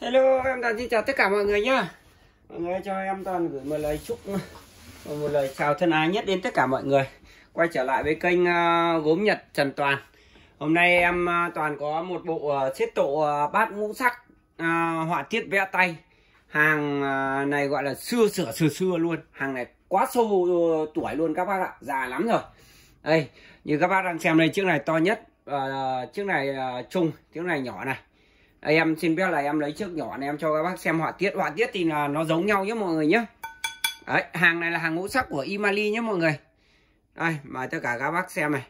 Hello, em Toàn xin chào tất cả mọi người nhá. Mọi người cho em Toàn gửi một lời chúc một lời chào thân ái nhất đến tất cả mọi người. Quay trở lại với kênh ờ, gốm Nhật Trần Toàn. Hôm nay em ờ, Toàn có một bộ chiếc ờ, tộ bát ngũ sắc họa tiết vẽ tay. Hàng này gọi là xưa sửa xưa xưa luôn. Hàng này quá sâu tuổi luôn các bác ạ, già lắm rồi. Đây, như các bác đang xem đây chiếc này to nhất, chiếc này trung, chiếc này nhỏ này em xin phép là em lấy chiếc nhỏ này em cho các bác xem họa tiết họa tiết thì là nó giống nhau nhé mọi người nhé Đấy, hàng này là hàng ngũ sắc của Imali nhé mọi người đây mời tất cả các bác xem này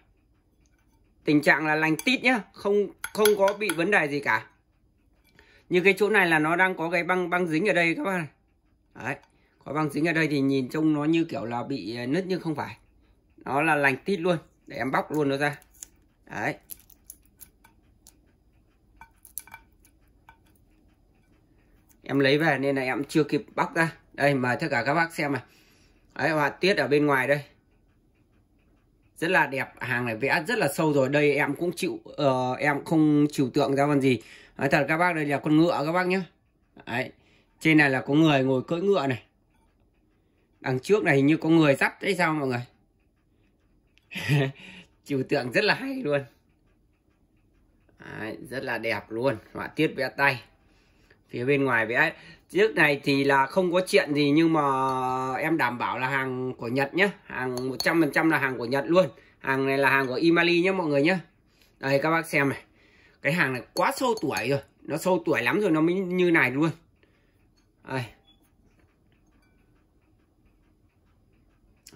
tình trạng là lành tít nhá không không có bị vấn đề gì cả như cái chỗ này là nó đang có cái băng băng dính ở đây các bạn đấy có băng dính ở đây thì nhìn trông nó như kiểu là bị nứt nhưng không phải nó là lành tít luôn để em bóc luôn nó ra đấy em lấy về nên là em chưa kịp bóc ra đây mời tất cả các bác xem này đấy họa tiết ở bên ngoài đây rất là đẹp hàng này vẽ rất là sâu rồi đây em cũng chịu uh, em không chịu tượng ra còn gì nói thật các bác đây là con ngựa các bác nhé đấy trên này là có người ngồi cưỡi ngựa này đằng trước này hình như có người dắt hay sao mọi người chịu tượng rất là hay luôn Đấy, rất là đẹp luôn họa tiết vẽ tay phía bên ngoài vậy đấy trước này thì là không có chuyện gì nhưng mà em đảm bảo là hàng của Nhật nhé hàng 100% là hàng của Nhật luôn hàng này là hàng của Imali nhé mọi người nhé đây các bác xem này cái hàng này quá sâu tuổi rồi nó sâu tuổi lắm rồi nó mới như này luôn đây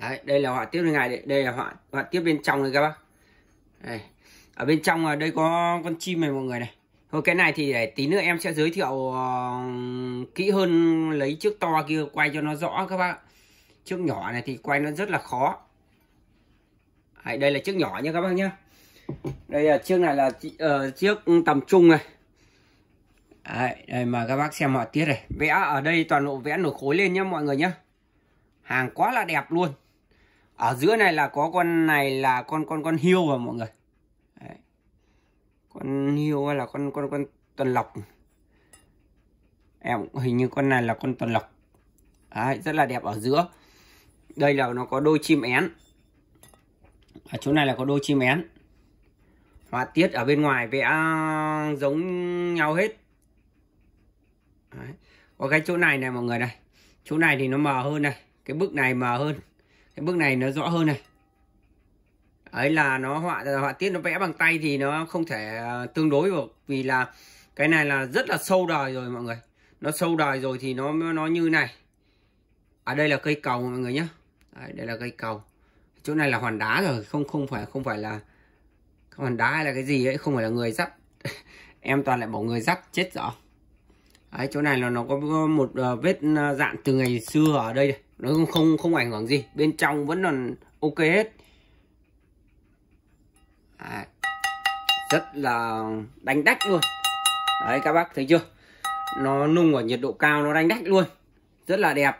Đấy, đây là họa tiếp bên ngoài đây, đây là họa họa tiếp bên trong này các bác đây. ở bên trong là đây có con chim này mọi người này Thôi cái này thì để tí nữa em sẽ giới thiệu uh, kỹ hơn lấy chiếc to kia quay cho nó rõ các bác Chiếc nhỏ này thì quay nó rất là khó Đấy, Đây là chiếc nhỏ nha các bác nhé Đây là chiếc này là uh, chiếc tầm trung này Đấy, đây mà các bác xem họa tiết này Vẽ ở đây toàn bộ vẽ nổi khối lên nhá mọi người nhá Hàng quá là đẹp luôn Ở giữa này là có con này là con con con hiêu rồi mọi người con hiêu hay là con con con tuần lộc em hình như con này là con tuần lộc Đấy, rất là đẹp ở giữa đây là nó có đôi chim én ở chỗ này là có đôi chim én họa tiết ở bên ngoài vẽ giống nhau hết Đấy. có cái chỗ này này mọi người này chỗ này thì nó mờ hơn này cái bức này mờ hơn cái bức này nó rõ hơn này ấy là nó họa họa tiết nó vẽ bằng tay thì nó không thể à, tương đối được vì là cái này là rất là sâu đời rồi mọi người nó sâu đời rồi thì nó nó như này ở à, đây là cây cầu mọi người nhé đây là cây cầu chỗ này là hoàn đá rồi không không phải không phải là hoàn đá hay là cái gì ấy không phải là người dắt em toàn lại bỏ người dắt chết rõ ấy chỗ này là nó có một à, vết à, dạn từ ngày xưa ở đây nó không không không ảnh hưởng gì bên trong vẫn còn ok hết à, rất là đánh đách luôn đấy các bác thấy chưa nó nung ở nhiệt độ cao nó đánh đách luôn rất là đẹp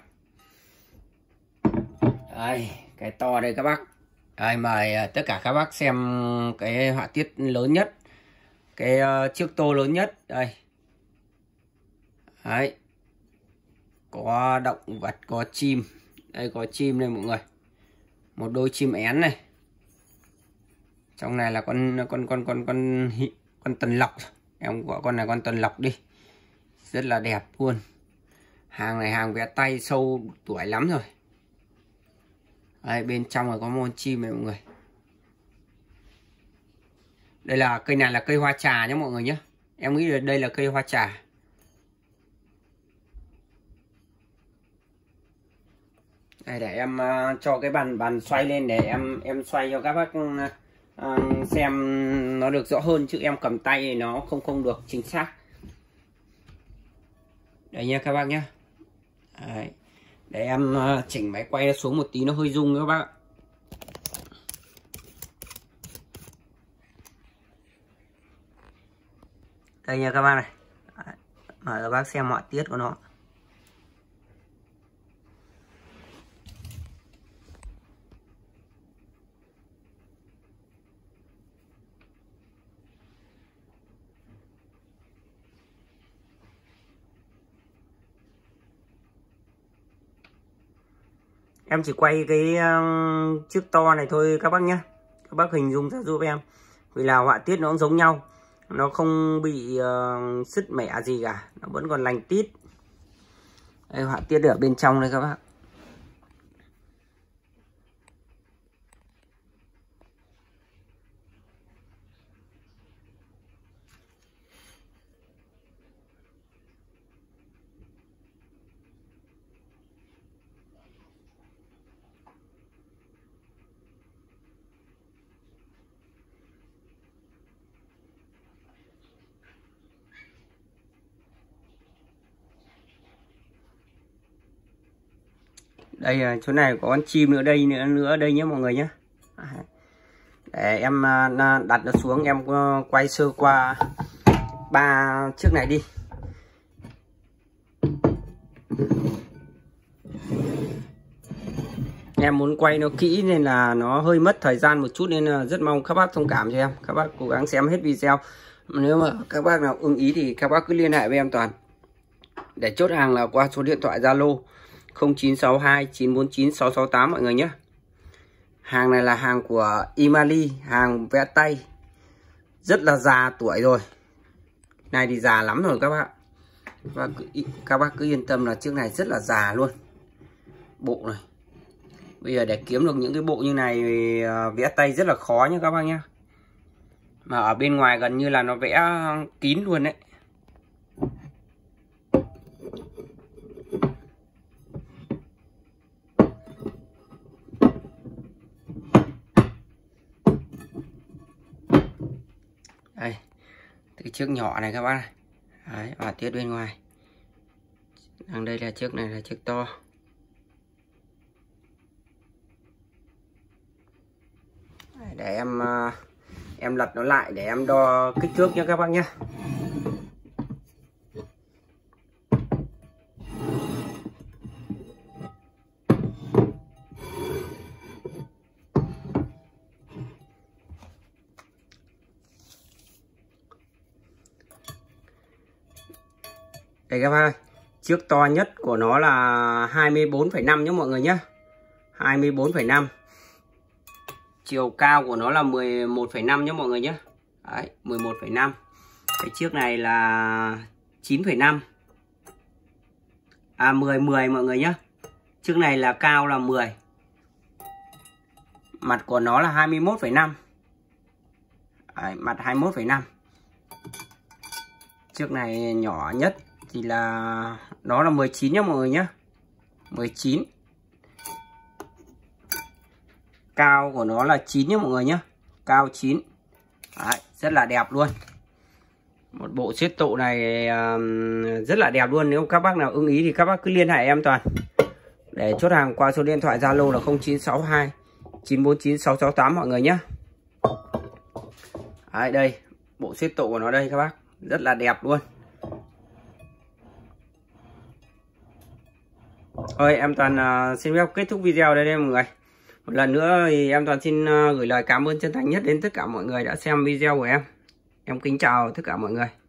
đây cái to đây các bác đây mời ờ, tất cả các bác xem cái họa tiết lớn nhất cái ờ, chiếc tô lớn nhất đây đấy có động vật có chim đây có chim đây mọi người một đôi chim én này trong này là con con con con con con tuần lọc em gọi con này con tuần lọc đi rất là đẹp luôn hàng này hàng vé tay sâu tuổi lắm rồi đây, bên trong là có mon chim này mọi người đây là cây này là cây hoa trà nhé mọi người nhé em nghĩ là đây là cây hoa trà đây để em ờ, cho cái bàn bàn xoay lên để em em xoay cho các bác à, xem nó được rõ hơn chứ em cầm tay thì nó không không được chính xác đấy nha các bác nhé đấy. để em ờ, chỉnh máy quay xuống một tí nó hơi rung các bác đây nha các bác này mời các bác xem họa tiết của nó em chỉ quay cái chiếc to này thôi các bác nhé các bác hình dung ra giúp em vì là họa tiết nó cũng giống nhau nó không bị uh, sứt mẻ gì cả nó vẫn còn lành tít đây, họa tiết ở bên trong đây các bác đây à, chỗ này có con chim nữa đây nữa nữa đây nhé mọi người nhé để em à, đặt nó xuống em à, quay sơ qua ba chiếc này đi em muốn quay nó kỹ nên là nó hơi mất thời gian một chút nên là rất mong các bác thông cảm cho em các bác cố gắng xem hết video nếu mà các bác nào ưng ý thì các bác cứ liên hệ với em toàn để chốt hàng là qua số điện thoại zalo 0962 949 668 mọi người nhé hàng này là hàng của Imali hàng vẽ tay rất là già tuổi rồi này thì già lắm rồi các bạn và các bác cứ yên tâm là chiếc này rất là già luôn bộ này bây giờ để kiếm được những cái bộ như này ờ, vẽ tay rất là khó nhé các bác nhé mà ở bên ngoài gần như là nó vẽ kín luôn đấy cái chiếc nhỏ này các bác này Đấy, họa tiết bên ngoài đằng đây là chiếc này là chiếc to để em à, em lật nó lại để em đo kích thước nhé các bác nhé Đây các ghép ơi, Chiếc to nhất của nó là 24,5 nhé mọi người nhé. 24,5. Chiều cao của nó là 11,5 nhé mọi người nhé. Đấy, 11,5. Cái chiếc này là 9,5. À 10 10 mọi người nhé. Chiếc này là cao là 10. Mặt của nó là 21,5. Đấy, mặt 21,5 chiếc này nhỏ nhất thì là đó là 19 nha mọi người nhé 19 cao của nó là 9 nhé mọi người nhá cao 9 Đấy, rất là đẹp luôn một bộ xếp tụ này um, rất là đẹp luôn nếu các bác nào ưng ý thì các bác cứ liên hệ em toàn để chốt hàng qua số điện thoại Zalo là 0962 949 668 mọi người nhá Đấy, đây bộ xếp tụ của nó đây các bác rất là đẹp luôn Thôi em Toàn uh, xin phép kết thúc video đây đây mọi người. Một lần nữa thì em Toàn xin uh, gửi lời cảm ơn chân thành nhất đến tất cả mọi người đã xem video của em. Em kính chào tất cả mọi người.